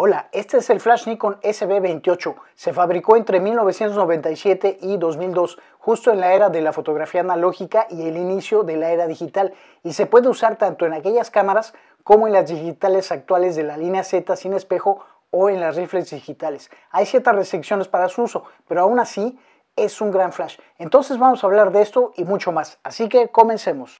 Hola, este es el flash Nikon SB28. Se fabricó entre 1997 y 2002, justo en la era de la fotografía analógica y el inicio de la era digital, y se puede usar tanto en aquellas cámaras como en las digitales actuales de la línea Z sin espejo o en las rifles digitales. Hay ciertas restricciones para su uso, pero aún así es un gran flash. Entonces vamos a hablar de esto y mucho más, así que comencemos.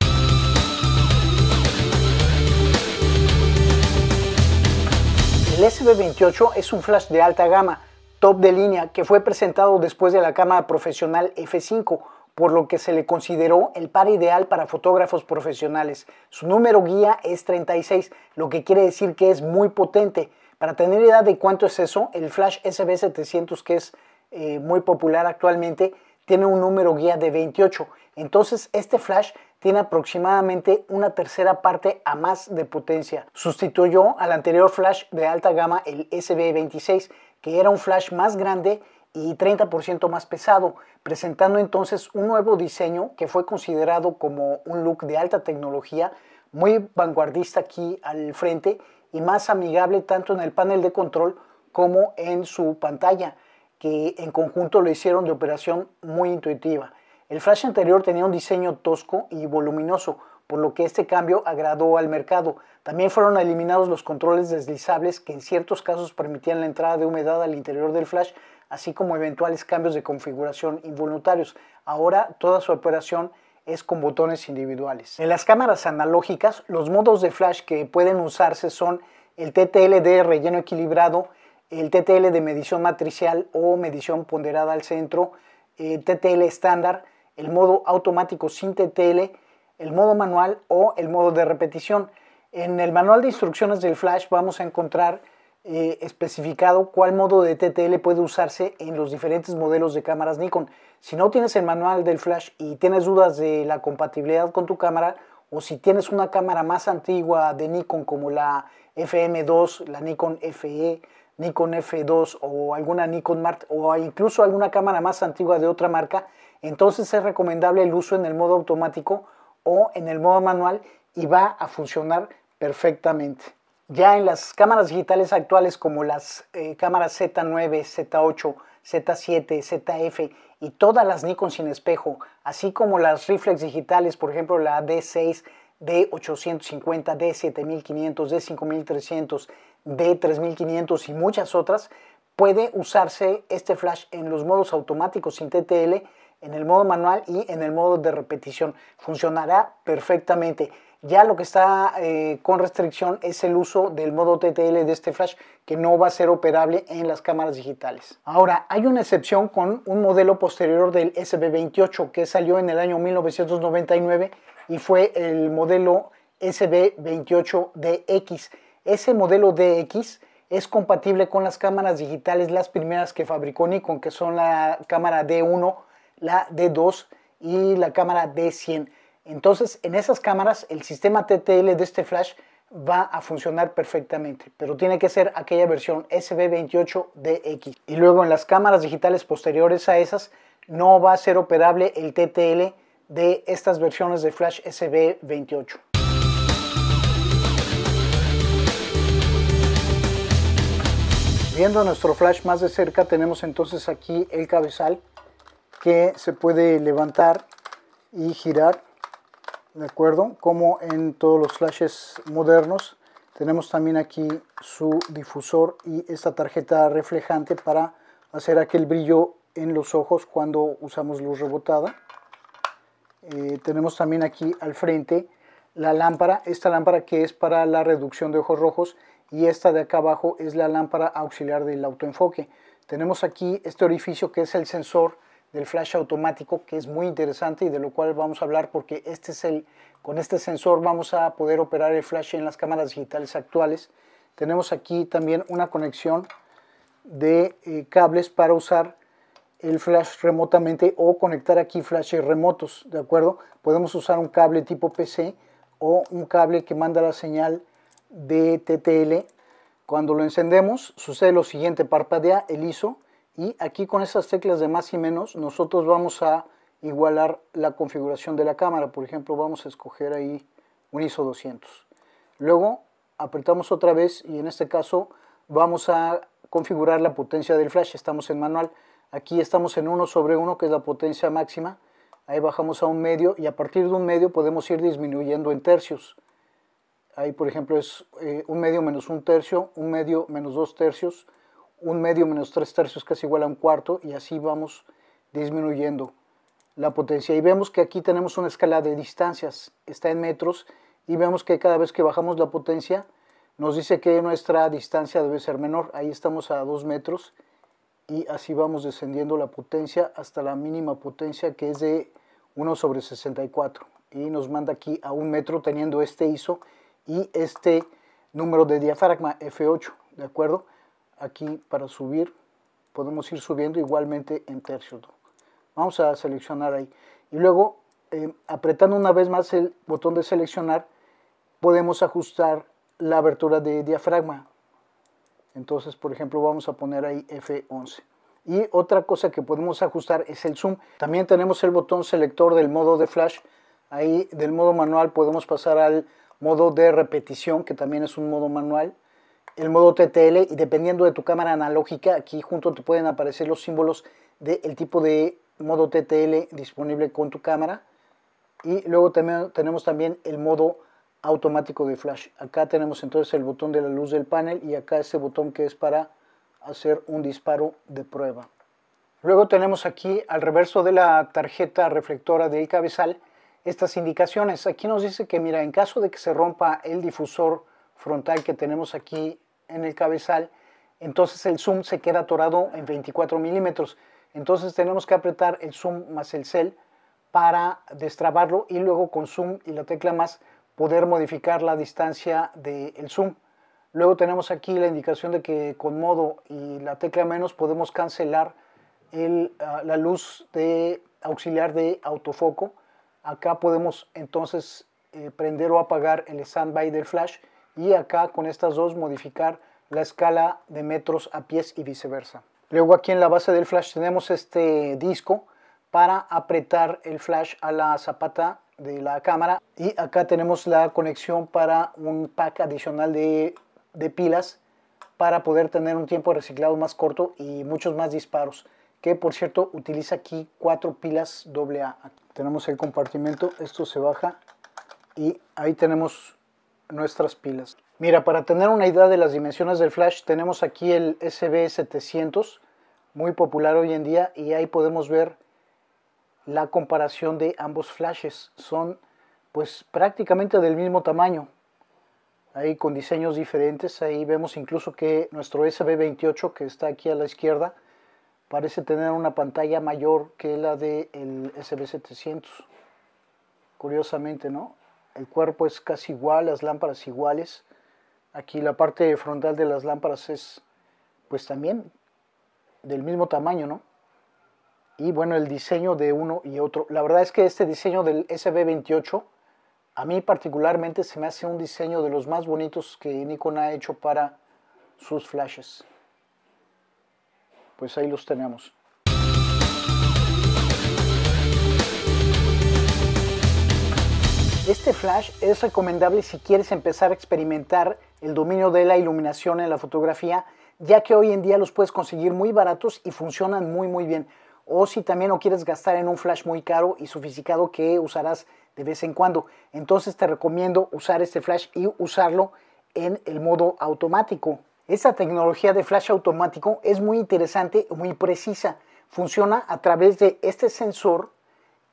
El SB28 es un flash de alta gama, top de línea, que fue presentado después de la cámara profesional F5, por lo que se le consideró el par ideal para fotógrafos profesionales. Su número guía es 36, lo que quiere decir que es muy potente. Para tener idea de cuánto es eso, el flash SB700, que es eh, muy popular actualmente, tiene un número guía de 28. Entonces, este flash tiene aproximadamente una tercera parte a más de potencia. Sustituyó al anterior flash de alta gama, el SB26, que era un flash más grande y 30% más pesado, presentando entonces un nuevo diseño que fue considerado como un look de alta tecnología, muy vanguardista aquí al frente y más amigable tanto en el panel de control como en su pantalla, que en conjunto lo hicieron de operación muy intuitiva. El Flash anterior tenía un diseño tosco y voluminoso, por lo que este cambio agradó al mercado. También fueron eliminados los controles deslizables que en ciertos casos permitían la entrada de humedad al interior del Flash, así como eventuales cambios de configuración involuntarios. Ahora toda su operación es con botones individuales. En las cámaras analógicas, los modos de flash que pueden usarse son el TTL de relleno equilibrado, el TTL de medición matricial o medición ponderada al centro, el TTL estándar, el modo automático sin TTL, el modo manual o el modo de repetición. En el manual de instrucciones del Flash vamos a encontrar eh, especificado cuál modo de TTL puede usarse en los diferentes modelos de cámaras Nikon. Si no tienes el manual del Flash y tienes dudas de la compatibilidad con tu cámara o si tienes una cámara más antigua de Nikon como la FM2, la Nikon FE, Nikon F2 o alguna Nikon Mart o incluso alguna cámara más antigua de otra marca, entonces es recomendable el uso en el modo automático o en el modo manual y va a funcionar perfectamente. Ya en las cámaras digitales actuales como las eh, cámaras Z9, Z8, Z7, ZF y todas las Nikon sin espejo, así como las reflex digitales, por ejemplo la D6, D850, D7500, D5300, D3500 y muchas otras, puede usarse este flash en los modos automáticos sin TTL, en el modo manual y en el modo de repetición. Funcionará perfectamente. Ya lo que está eh, con restricción es el uso del modo TTL de este flash que no va a ser operable en las cámaras digitales. Ahora, hay una excepción con un modelo posterior del SB28 que salió en el año 1999 y fue el modelo SB28DX. Ese modelo DX es compatible con las cámaras digitales, las primeras que fabricó Nikon, que son la cámara D1, la D2 y la cámara D100. Entonces, en esas cámaras, el sistema TTL de este flash va a funcionar perfectamente, pero tiene que ser aquella versión SB28DX. Y luego en las cámaras digitales posteriores a esas, no va a ser operable el TTL de estas versiones de flash SB28. Viendo nuestro flash más de cerca, tenemos entonces aquí el cabezal que se puede levantar y girar ¿de acuerdo? Como en todos los flashes modernos, tenemos también aquí su difusor y esta tarjeta reflejante para hacer aquel brillo en los ojos cuando usamos luz rebotada. Eh, tenemos también aquí al frente la lámpara, esta lámpara que es para la reducción de ojos rojos y esta de acá abajo es la lámpara auxiliar del autoenfoque. Tenemos aquí este orificio que es el sensor del flash automático que es muy interesante y de lo cual vamos a hablar porque este es el, con este sensor vamos a poder operar el flash en las cámaras digitales actuales. Tenemos aquí también una conexión de eh, cables para usar el flash remotamente o conectar aquí flashes remotos, ¿de acuerdo? Podemos usar un cable tipo PC o un cable que manda la señal de TTL. Cuando lo encendemos sucede lo siguiente, parpadea el ISO y aquí con esas teclas de más y menos nosotros vamos a igualar la configuración de la cámara. Por ejemplo, vamos a escoger ahí un ISO 200. Luego apretamos otra vez y en este caso vamos a configurar la potencia del flash. Estamos en manual. Aquí estamos en 1 sobre 1 que es la potencia máxima. Ahí bajamos a un medio y a partir de un medio podemos ir disminuyendo en tercios. Ahí por ejemplo es eh, un medio menos un tercio, un medio menos dos tercios, un medio menos tres tercios que es igual a un cuarto y así vamos disminuyendo la potencia. Y vemos que aquí tenemos una escala de distancias, está en metros y vemos que cada vez que bajamos la potencia nos dice que nuestra distancia debe ser menor. Ahí estamos a dos metros y así vamos descendiendo la potencia hasta la mínima potencia que es de 1 sobre 64 y nos manda aquí a un metro teniendo este ISO y este número de diafragma F8, ¿de acuerdo? aquí para subir, podemos ir subiendo igualmente en tercios. Vamos a seleccionar ahí. Y luego, eh, apretando una vez más el botón de seleccionar, podemos ajustar la abertura de diafragma. Entonces, por ejemplo, vamos a poner ahí F11. Y otra cosa que podemos ajustar es el zoom. También tenemos el botón selector del modo de flash. Ahí del modo manual podemos pasar al modo de repetición, que también es un modo manual el modo TTL y dependiendo de tu cámara analógica, aquí junto te pueden aparecer los símbolos del tipo de modo TTL disponible con tu cámara. Y luego también, tenemos también el modo automático de flash. Acá tenemos entonces el botón de la luz del panel y acá ese botón que es para hacer un disparo de prueba. Luego tenemos aquí al reverso de la tarjeta reflectora del cabezal estas indicaciones. Aquí nos dice que mira, en caso de que se rompa el difusor frontal que tenemos aquí en el cabezal, entonces el zoom se queda atorado en 24 milímetros. Entonces tenemos que apretar el zoom más el cel para destrabarlo y luego con zoom y la tecla más poder modificar la distancia del el zoom. Luego tenemos aquí la indicación de que con modo y la tecla menos podemos cancelar el, ah, la luz de auxiliar de autofoco. Acá podemos entonces eh, prender o apagar el standby del flash y acá con estas dos modificar la escala de metros a pies y viceversa. Luego aquí en la base del flash tenemos este disco para apretar el flash a la zapata de la cámara y acá tenemos la conexión para un pack adicional de, pilas para poder tener un tiempo de reciclado más corto y muchos más disparos que por cierto utiliza aquí cuatro pilas AA. Tenemos el compartimento, esto se baja y ahí tenemos nuestras pilas. Mira, para tener una idea de las dimensiones del flash, tenemos aquí el SB700, muy popular hoy en día, y ahí podemos ver la comparación de ambos flashes. Son pues prácticamente del mismo tamaño, ahí con diseños diferentes. Ahí vemos incluso que nuestro SB28, que está aquí a la izquierda, parece tener una pantalla mayor que la del el SB700. Curiosamente, ¿no? el cuerpo es casi igual, las lámparas iguales. Aquí la parte frontal de las lámparas es pues también del mismo tamaño, ¿no? Y bueno, el diseño de uno y otro. La verdad es que este diseño del SB28 a mí particularmente se me hace un diseño de los más bonitos que Nikon ha hecho para sus flashes. Pues ahí los tenemos. Este flash es recomendable si quieres empezar a experimentar el dominio de la iluminación en la fotografía, ya que hoy en día los puedes conseguir muy baratos y funcionan muy muy bien. O si también no quieres gastar en un flash muy caro y sofisticado que usarás de vez en cuando. Entonces te recomiendo usar este flash y usarlo en el modo automático. Esta tecnología de flash automático es muy interesante, muy precisa. Funciona a través de este sensor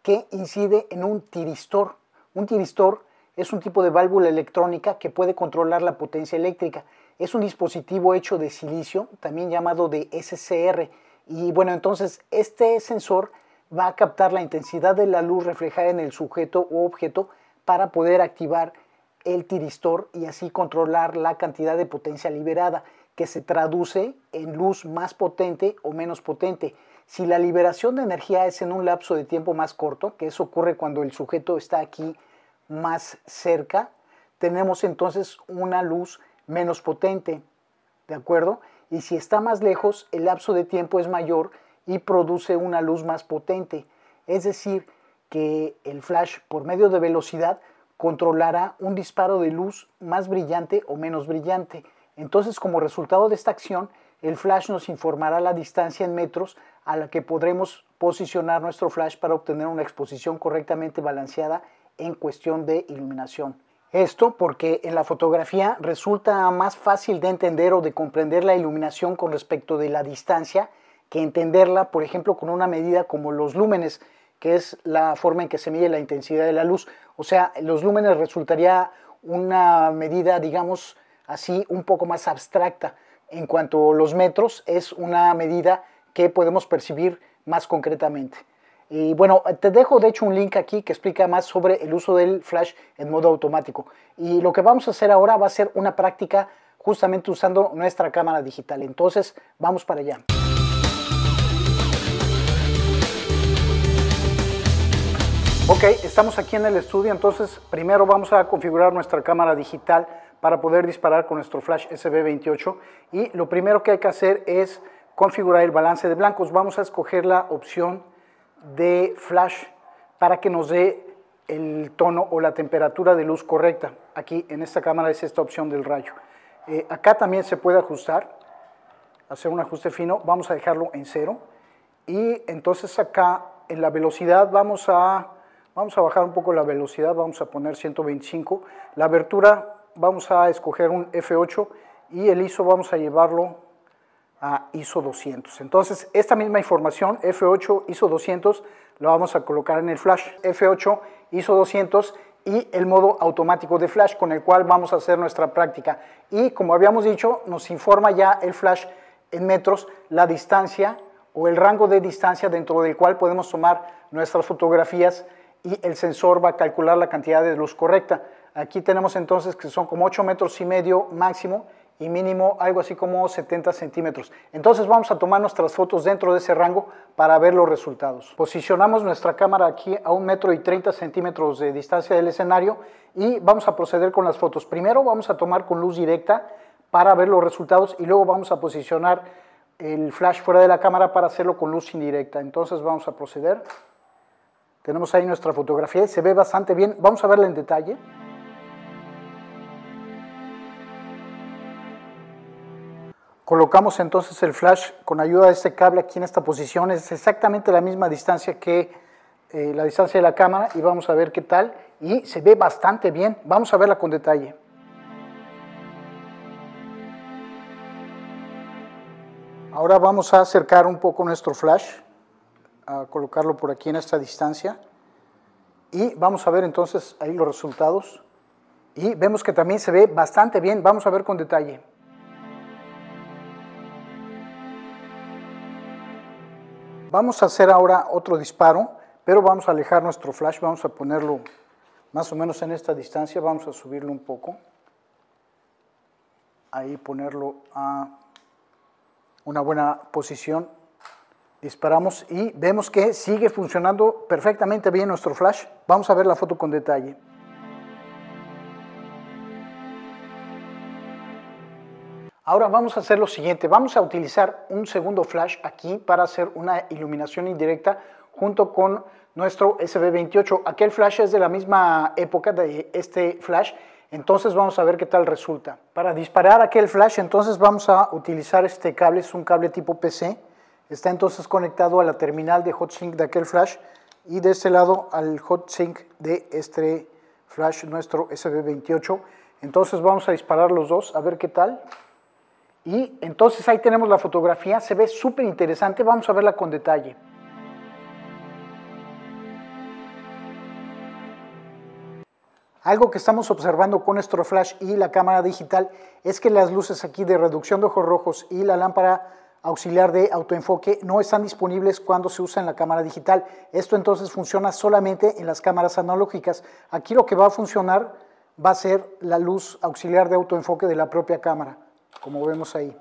que incide en un tiristor. Un tiristor es un tipo de válvula electrónica que puede controlar la potencia eléctrica. Es un dispositivo hecho de silicio, también llamado de SCR. Y bueno, entonces este sensor va a captar la intensidad de la luz reflejada en el sujeto o objeto para poder activar el tiristor y así controlar la cantidad de potencia liberada, que se traduce en luz más potente o menos potente. Si la liberación de energía es en un lapso de tiempo más corto, que eso ocurre cuando el sujeto está aquí más cerca, tenemos entonces una luz menos potente, ¿de acuerdo? Y si está más lejos, el lapso de tiempo es mayor y produce una luz más potente. Es decir, que el flash por medio de velocidad controlará un disparo de luz más brillante o menos brillante. Entonces, como resultado de esta acción, el flash nos informará la distancia en metros a la que podremos posicionar nuestro flash para obtener una exposición correctamente balanceada en cuestión de iluminación. Esto porque en la fotografía resulta más fácil de entender o de comprender la iluminación con respecto de la distancia que entenderla, por ejemplo, con una medida como los lúmenes, que es la forma en que se mide la intensidad de la luz. O sea, los lúmenes resultaría una medida, digamos así, un poco más abstracta, en cuanto a los metros, es una medida que podemos percibir más concretamente. Y bueno, te dejo de hecho un link aquí que explica más sobre el uso del flash en modo automático. Y lo que vamos a hacer ahora va a ser una práctica justamente usando nuestra cámara digital. Entonces, vamos para allá. Ok, estamos aquí en el estudio, entonces primero vamos a configurar nuestra cámara digital para poder disparar con nuestro flash SB28 y lo primero que hay que hacer es configurar el balance de blancos. Vamos a escoger la opción de flash para que nos dé el tono o la temperatura de luz correcta. Aquí en esta cámara es esta opción del rayo. Eh, acá también se puede ajustar, hacer un ajuste fino. Vamos a dejarlo en cero. Y entonces acá en la velocidad vamos a, vamos a bajar un poco la velocidad, vamos a poner 125. La abertura vamos a escoger un F8 y el ISO vamos a llevarlo a ISO 200. Entonces, esta misma información, F8, ISO 200, lo vamos a colocar en el flash F8, ISO 200 y el modo automático de flash con el cual vamos a hacer nuestra práctica. Y como habíamos dicho, nos informa ya el flash en metros la distancia o el rango de distancia dentro del cual podemos tomar nuestras fotografías y el sensor va a calcular la cantidad de luz correcta. Aquí tenemos entonces que son como 8 metros y medio máximo y mínimo algo así como 70 centímetros. Entonces vamos a tomar nuestras fotos dentro de ese rango para ver los resultados. Posicionamos nuestra cámara aquí a un metro y 30 centímetros de distancia del escenario y vamos a proceder con las fotos. Primero vamos a tomar con luz directa para ver los resultados y luego vamos a posicionar el flash fuera de la cámara para hacerlo con luz indirecta. Entonces vamos a proceder. Tenemos ahí nuestra fotografía, y se ve bastante bien. Vamos a verla en detalle. Colocamos entonces el flash con ayuda de este cable aquí en esta posición, es exactamente la misma distancia que eh, la distancia de la cámara y vamos a ver qué tal y se ve bastante bien, vamos a verla con detalle. Ahora vamos a acercar un poco nuestro flash, a colocarlo por aquí en esta distancia y vamos a ver entonces ahí los resultados y vemos que también se ve bastante bien, vamos a ver con detalle. Vamos a hacer ahora otro disparo, pero vamos a alejar nuestro flash, vamos a ponerlo más o menos en esta distancia, vamos a subirlo un poco. Ahí ponerlo a una buena posición. Disparamos y vemos que sigue funcionando perfectamente bien nuestro flash. Vamos a ver la foto con detalle. Ahora vamos a hacer lo siguiente, vamos a utilizar un segundo flash aquí para hacer una iluminación indirecta junto con nuestro SB28. Aquel flash es de la misma época de este flash, entonces vamos a ver qué tal resulta. Para disparar aquel flash entonces vamos a utilizar este cable, es un cable tipo PC, está entonces conectado a la terminal de hot sync de aquel flash y de este lado al hot sync de este flash, nuestro SB28. Entonces vamos a disparar los dos a ver qué tal. Y entonces ahí tenemos la fotografía, se ve súper interesante, vamos a verla con detalle. Algo que estamos observando con nuestro flash y la cámara digital es que las luces aquí de reducción de ojos rojos y la lámpara auxiliar de autoenfoque no están disponibles cuando se usa en la cámara digital. Esto entonces funciona solamente en las cámaras analógicas. Aquí lo que va a funcionar va a ser la luz auxiliar de autoenfoque de la propia cámara como vemos ahí.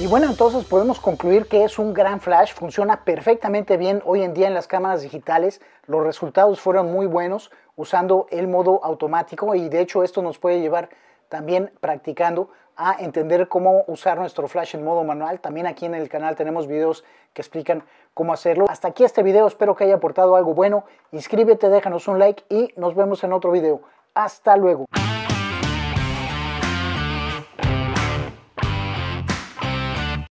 Y bueno, entonces podemos concluir que es un gran flash, funciona perfectamente bien hoy en día en las cámaras digitales, los resultados fueron muy buenos usando el modo automático y de hecho esto nos puede llevar también practicando a entender cómo usar nuestro flash en modo manual. También aquí en el canal tenemos videos que explican cómo hacerlo. Hasta aquí este video, espero que haya aportado algo bueno. Inscríbete, déjanos un like y nos vemos en otro video. Hasta luego.